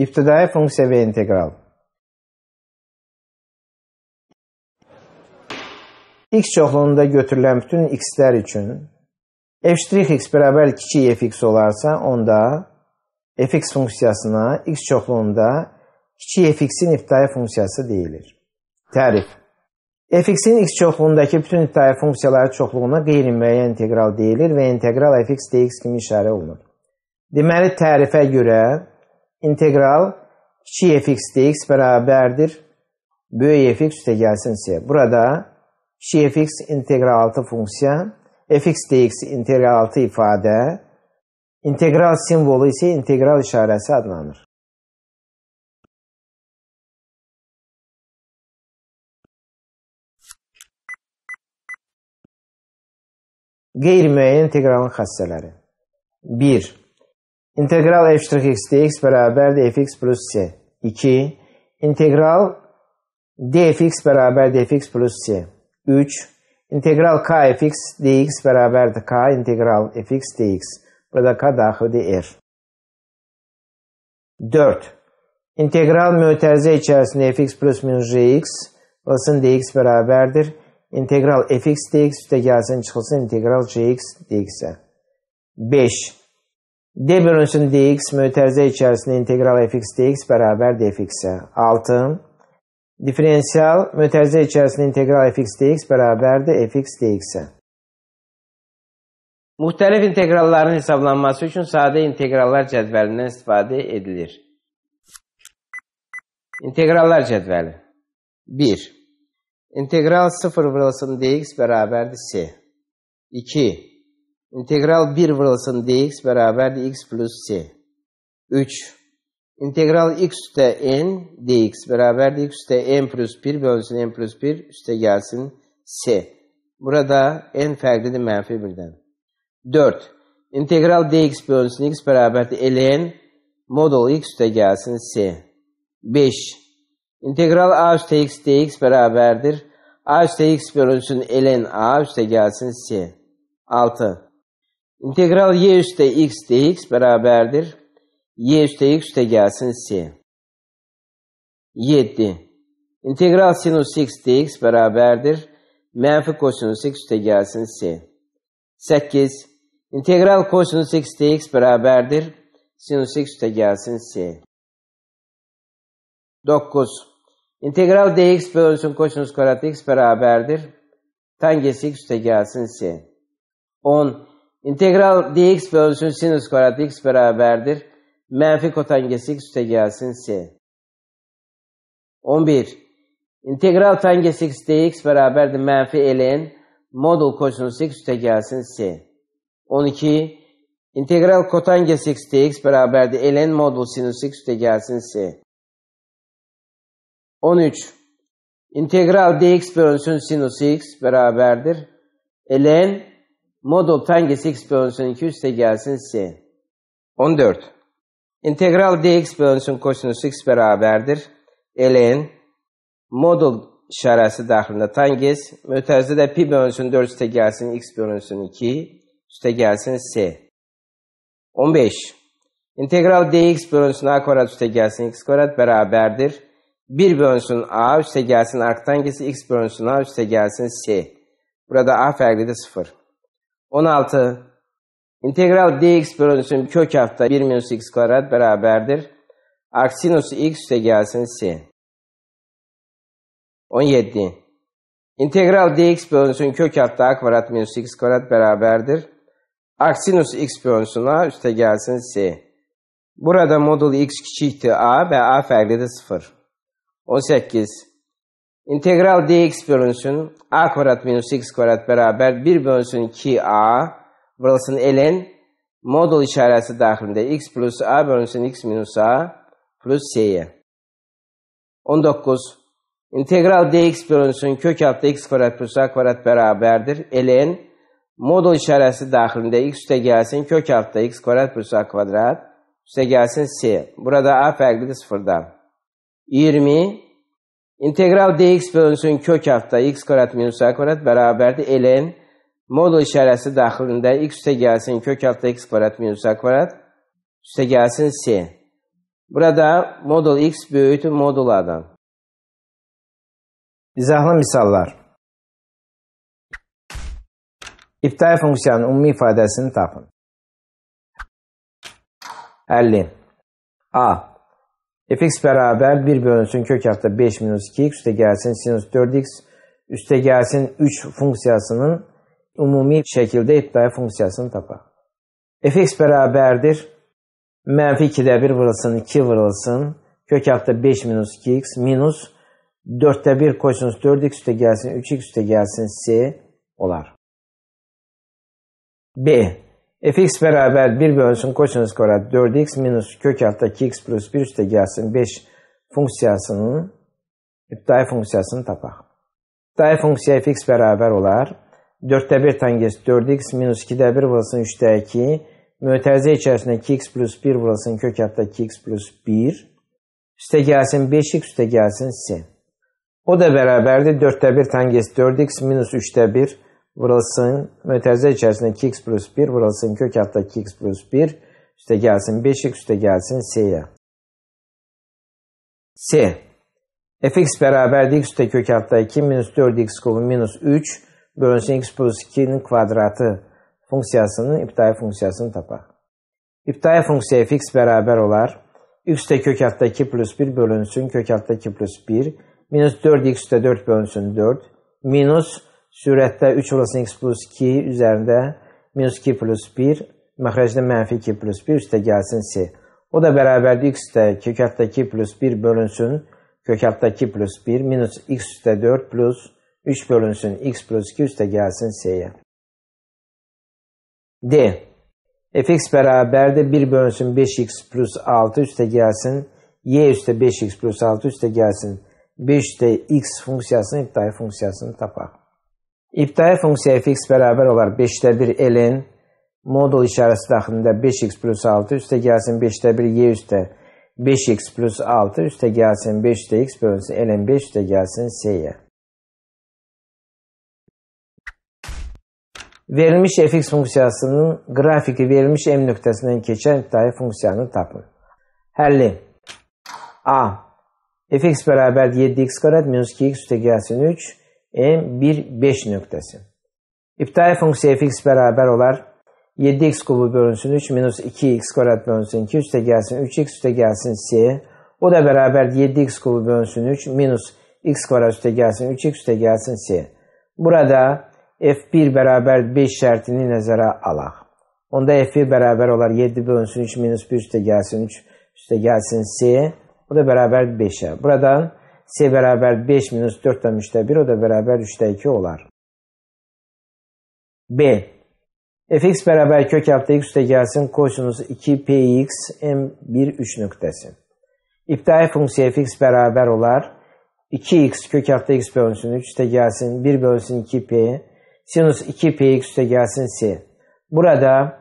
İbtidai funksiya və integral. x çoxluğunda götürülən bütün x-lər üçün f'(x) bərabər 2 f(x) olarsa, onda f(x) funksiyasına x çoxluğunda 2 f(x)in ibtidai funksiyası deyilir. Tərif f(x)in x çoxluğundakı bütün ibtidai funksiyaları çoxluğuna qeyri-müəyyən integral deyilir və integral f(x) dx kimi işarə olunur. Deməli, tərifə görə integral kiçik fx dx bərabərdir. Böyük fx üstə gəlsin c. Burada kiçik fx integral altı funksiya, fx dx integral altı ifadə, integral simvolu isə integral işarəsi adlanır. Qeyri-müəyyən inteqralın xassələri 1. İntegral f(x) dx beraber dfx plus c. 2. İntegral dfx beraber dfx plus c. 3. İntegral f(x) dx beraber de k integral fx dx. Burada k dahil dr. 4. İntegral müterze içerisinde fx plus minus gx. Olsun dx beraberdir. İntegral fx dx üstte gelsin çıkılsın integral gx dx'e. 5. D bölünsün dx müterze içerisinde integral fx dx beraber dfx'e. 6. Diferansiyel müterze içerisinde integral fx dx beraber de fx dx'e. Muhtelif integralların hesaplanması için sade integrallar cədvəlindən istifadə edilir. İntegrallar cədvəli 1. İntegral 0 vurulsun dx bərabərdir c. 2. İntegral 1 vurulsun dx beraber dx plus c. 3. İntegral x üstte n dx beraber x üstte n plus 1 bölünsün n plus 1 üstte gelsin c. Burada n farklı de menfi birden. 4. İntegral dx bölünsün x beraber de ln modul x üstte gelsin c. 5. İntegral a üstte x dx beraberdir. a üstte x bölünsün ln a üstte gelsin c. 6. İntegral y üstte x dx beraberdir. y üstte x üstte gelsin sin. 7. İntegral sinüs x dx beraberdir. Menfi kosinüs x üstte gelsin sin. 8. İntegral kosinüs x dx beraberdir. Sinüs x üstte gelsin sin. 9. İntegral dx bölünsün kosinüs karat x beraberdir. Tangens x üstte gelsin sin. 10. İntegral dx bölünsün sinüs kare x beraberdir. Menfi kotangesi x üste gelsin s. 11. İntegral tangens x dx beraberdir. Menfi ln modul kosinüs x üste gelsin s. 12. İntegral kotangens x dx beraberdir. ln modul sinüs x üste gelsin s. 13. İntegral dx bölünsün sinüs x beraberdir. ln Modo tangens x bölünsün 200 gelsin s. 14. İntegral dx bölünsün kosinus x beraberdir. Ln modul işaresi dahilinde tangens. Ötezde de pi bölünsün 4 üste gelsin x bölünsün 2 üste gelsin s. 15. İntegral dx bölünsün a kvadrat üste gelsin x kvadrat beraberdir. 1 bölünsün a üste gelsin ark tangesi x bölünsün a üste gelsin s. Burada a farklı da 0. 16. İntegral dx bölünsün kök hafta 1 minus x kvadrat beraberdir. Aksinüs x üste gelsin sin. 17. İntegral dx bölünsün kök hafta a kvadrat minus x kvadrat beraberdir. Aksinüs x bölünsün a üste gelsin sin. Burada modul x küçüktü a ve a ferdi de 0. 18. Integral dx bölünsün a kvadrat minus x kvadrat beraber 1 bölünsün 2a burasını ln modul işareti dahilinde x plus a bölünsün x minus a plus c'ye. 19. İntegral dx bölünsün kök altı x kvadrat plus a kvadrat beraberdir. ln modul işareti dahilinde x üste gelsin kök altta x kvadrat plus a kvadrat üste gelsin c. Burada a farklı sıfırdan. 20. İntegral dx bölünsün kök altda x kvadrat minus a kvadrat bərabərdir ln modul işarəsi daxilində x üstə gəlsin kök altda x kvadrat minus a kvadrat üstə gəlsin c. Burada modul x böyüktür modul a'dan. İzahlı misallar. İbtidai funksiyanın ümumi ifadəsini tapın. 50. A. fx beraber 1 bölünsün kök hafta 5 minus 2x üste gelsin sinüs 4x üste gelsin 3 funksiyasının umumi şekilde iptal funksiyasını tapa. fx beraberdir. Menfi 2'de 1 vurulsun 2 vurulsun. Kök hafta 5 minus 2x minus 4'te 1 kosinüs 4x üste gelsin 3x üste gelsin s olar. B. E, fx beraber 1 bölünsün kosinüs kvadrat 4x minus kök altta 2x plus 1 üstte gelsin 5 funksiyasının iptidai funksiyasını tapaq. İptidai funksiya fx beraber olar. 4'te 1 tangest 4x minus 2'de 1 vurulsun 3'te 2 mütərizə içərisində 2x plus 1 vurulsun kök altda 2x plus 1 üstə gəlsin 5x üstə gəlsin sin. O da bərabərdir 4-də 1 tangest 4x minus 3-də 1 Burasının metalize içerisinde x plus 1. Burasının kök altta x plus 1. Üste gelsin 5x üste gelsin s'ye. S. fx beraber x üstte kök altta 2 minus 4x kolun minus 3 bölünsün x plus 2'nin kvadratı funksiyasının iptal funksiyasını tapar. İptal funksiye fx beraber olar. x üstte kök altta 2 plus 1 bölünsün kök altta 2 plus 1 minus 4x üstte 4 bölünsün 4 minus Sürətdə 3 olası x plus 2 üzərində minus 2 plus 1, məxrəcdə mənfi 2 plus 1 üstə gəlsin c. O da bərabərdir x-də kök 2 plus 1 bölünsün, kök 2 plus 1 minus x üstə 4 plus 3 bölünsün x plus 2 üstə gəlsin c'ye. yə D. fx bərabərdir 1 bölünsün 5x plus 6 üstə gəlsin y üstə 5x plus 6 üstə gəlsin 5 üstə x funksiyasının ibtidai funksiyasını tapaq. İbtidai funksiyaya fx bərabər olar 5-də 1 elin modul işarəsi daxilində 5x plus 6 üstə gəlsin 5-də 1 y üstə 5x plus 6 üstə gəlsin 5-də x bölünsün elin 5 üstə gəlsin s-yə. Verilmiş fx funksiyasının qrafiki verilmiş m nöqtəsindən keçən ibtidai funksiyanı tapın. Həlli A. fx bərabər 7x kvadrat minus 2x üstə gəlsin 3 M1-5 noktası. İptal fonksiyon fx beraber olar. 7x kubu bölünsün 3 minus 2x kvadrat bölünsün 2 üste gelsin 3x üste gelsin s. O da beraber 7x kubu bölünsün 3 minus x kvadrat üste gelsin 3x üste gelsin s. Burada f1 beraber 5 şartını nazara alak. Onda f1 beraber olar 7 bölünsün 3 minus 1 üste gelsin 3 üste gelsin s. O da beraber 5'e. Buradan C beraber 5 minus 4'ten 3'te 1 o da beraber 3'te 2 olar. B. fx beraber kök altı x üste gelsin kosinüs 2px m1 3 nüktesi. İptidai fonksiyon fx beraber olar. 2x kök altı x bölünsün 3 üste gelsin 1 bölünsün 2p sinüs 2px üste gelsin c. Burada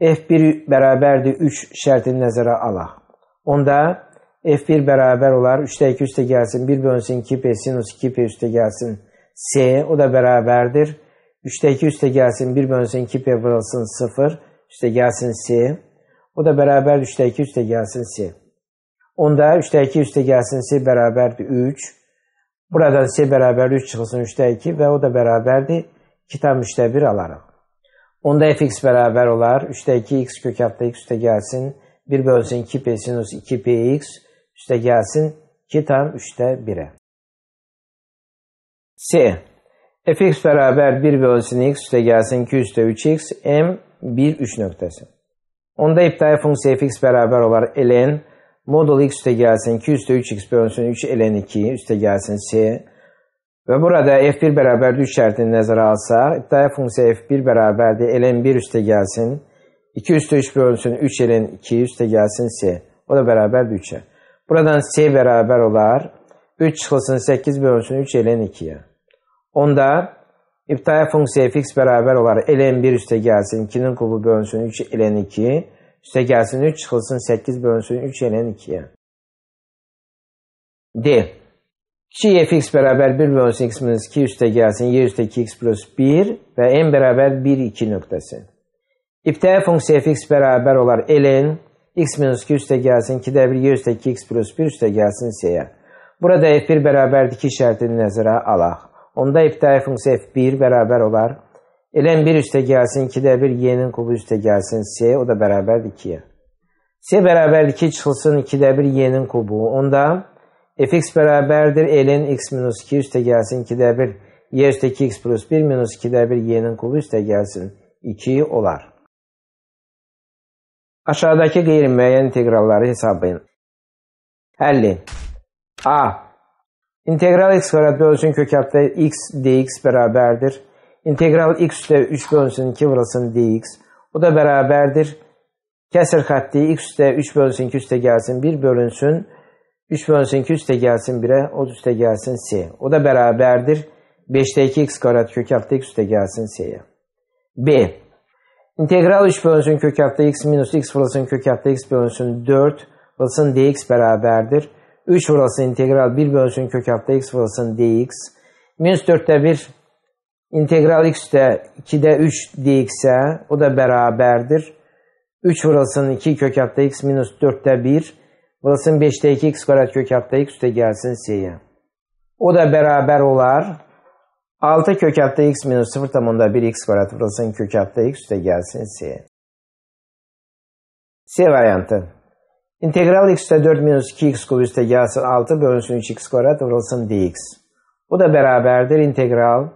f1 beraberdi 3 şartını nəzərə ala. Onda F1 beraber olar. 3'te 2 üstte gelsin. 1 bölünsün 2P sinüs 2P üstte gelsin. S o da beraberdir. 3'te 2 üstte gelsin. 1 bölünsün 2P bölünsün 0. Üste gelsin S. O da beraber 3'te 2 üstte gelsin S. Onda 3'te 2 üstte gelsin S beraberdi 3. Buradan S beraber 3 çıksın 3'te 2 ve o da beraberdi. 2 tam 3'te 1 alalım. Onda fx beraber olar. 3'te 2 x kök hafta x üstte gelsin. 1 bölsün 2 p sinüs 2 px işte gelsin 2 tam 3'te 1'e. S. fx beraber 1 ve ölçüsüne x üste gelsin 2 üste 3x m 1 3 noktası. Onda iptal fonksiyon fx beraber olarak ln modul x üste gelsin 2 üste 3x bölünsün 3 ln 2 üste gelsin c. ve burada f1 beraber 3 şartını nezara alsa iptal fonksiyon f1 beraber de ln 1 üste gelsin 2 üste 3 bölünsün 3 ln 2 üste gelsin c. O da beraber 3'e. Buradan C beraber olar. 3 çıkılsın 8 bölünsün 3 elen 2'ye. Onda iptaya funksiye fx beraber olar. Elen 1 üste gelsin. 2'nin kubu bölünsün 3 elen 2. Üste gelsin 3 çıkılsın 8 bölünsün 3 elen 2'ye. D. 2 fx beraber 1 bölünsün x minus 2 üste gelsin. y üstte 2x plus 1 ve n beraber 1 2 noktası. İptaya funksiye fx beraber olar. Elen x minus 2 üste gelsin. 2'de 1 y üstte 2x plus 1 üste gelsin y'ye. Burada f1 bərabər 2 şartını nəzərə alaq. Onda ibtidai funksiya f1 bərabər olar. Ln 1 üstə gelsin 2-də 1 y kubu üstə gelsin c o da bərabərdir 2'ye. yə c bərabərdir 2 çıxılsın, 2-də 1 y kubu. Onda fx bərabərdir ln x minus 2 üstə gəlsin, 2-də 1 y üstə 2x plus 1 minus 2-də 1 y kubu üstə gelsin 2 olar. Aşağıdaki gayrimüeyyen integralları hesaplayın. 50. A. İntegral x kare bölünsün kök altta x dx beraberdir. İntegral x üstte 3 bölünsün 2 vurulsun dx. Bu da beraberdir. Kesir hattı x üstte 3 bölsün 2 üstte gelsin 1 bölünsün. 3 bölünsün 2 üstte gelsin 1'e o üstte gelsin c. O da beraberdir. 5'te 2 x kare kök altta x üstte gelsin s'ye. B. İntegral 3 bölünsün kök hafta x minus x burasının kök hafta x bölünsün 4 burasının dx beraberdir. 3 burası integral 1 bölünsün kök hafta x burasının dx. Minus 4'te 1 integral x'te 2'de 3 dx'e o da beraberdir. 3 burasının 2 kök hafta x minus 4'te 1 burasının 5'te 2 x karat kök hafta x de gelsin s'ye. O da beraber olar. 6 kök altta x minus 0 tamında 1 x kare atılsın kök altta x de gelsin c. C variantı. İntegral x'te 4 minus 2x kubüste gelsin 6 bölünsün 3x kare vurulsun dx. Bu da beraberdir integral.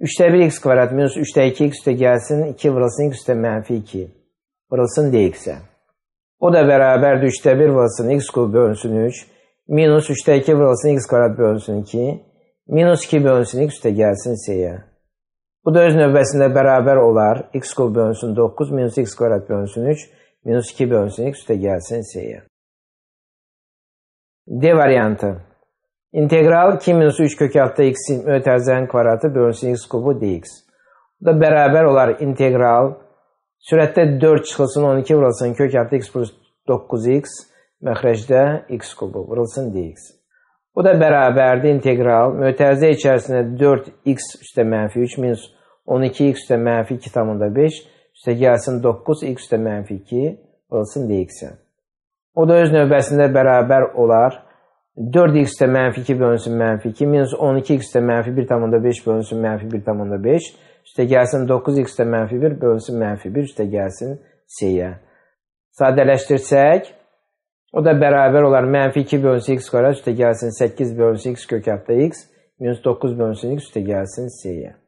3'te 1x kare minus 3'te 2x de gelsin 2 vurulsun x de menfi 2. Vurulsun dx'e. O da beraberdir 3'te 1 vurulsun x kub bölünsün 3. Minus 3'te 2 vurulsun x kare bölünsün 2. minus 2 bölünsün x üstə gəlsin s'yə. Bu da öz növbəsində bərabər olar. x kub bölünsün 9 minus x kvadrat bölünsün 3 minus 2 bölünsün x üstə gəlsin s'yə. D variantı. İntegral 2 minus 3 kök altı x'in ö tərzilərin kvadratı bölünsün x kubu dx. Bu da bərabər olar integral. Sürətdə 4 çıxılsın 12 vurulsun kök altı x plus 9x məxrəcdə x kubu vurulsun dx. Bu da bərabərdir integral mötərizə içərisində 4x üstə mənfi 3 minus 12x üstə mənfi 2,5 üstə gəlsin 9x üstə mənfi 2 olsun dx-ə. O da öz növbəsində bərabər olar 4x üstə mənfi 2 bölünsün mənfi 2 minus 12x üstə mənfi 1,5 bölünsün mənfi 1,5 üstə gəlsin 9x üstə mənfi 1 bölünsün mənfi 1 üstə gəlsin c-yə. Sadələşdirsək, O da beraber olan menfi 2 bölü x kare üstte gelsin 8 bölü x kök x minus 9 bölü x üstte gelsin s'ye.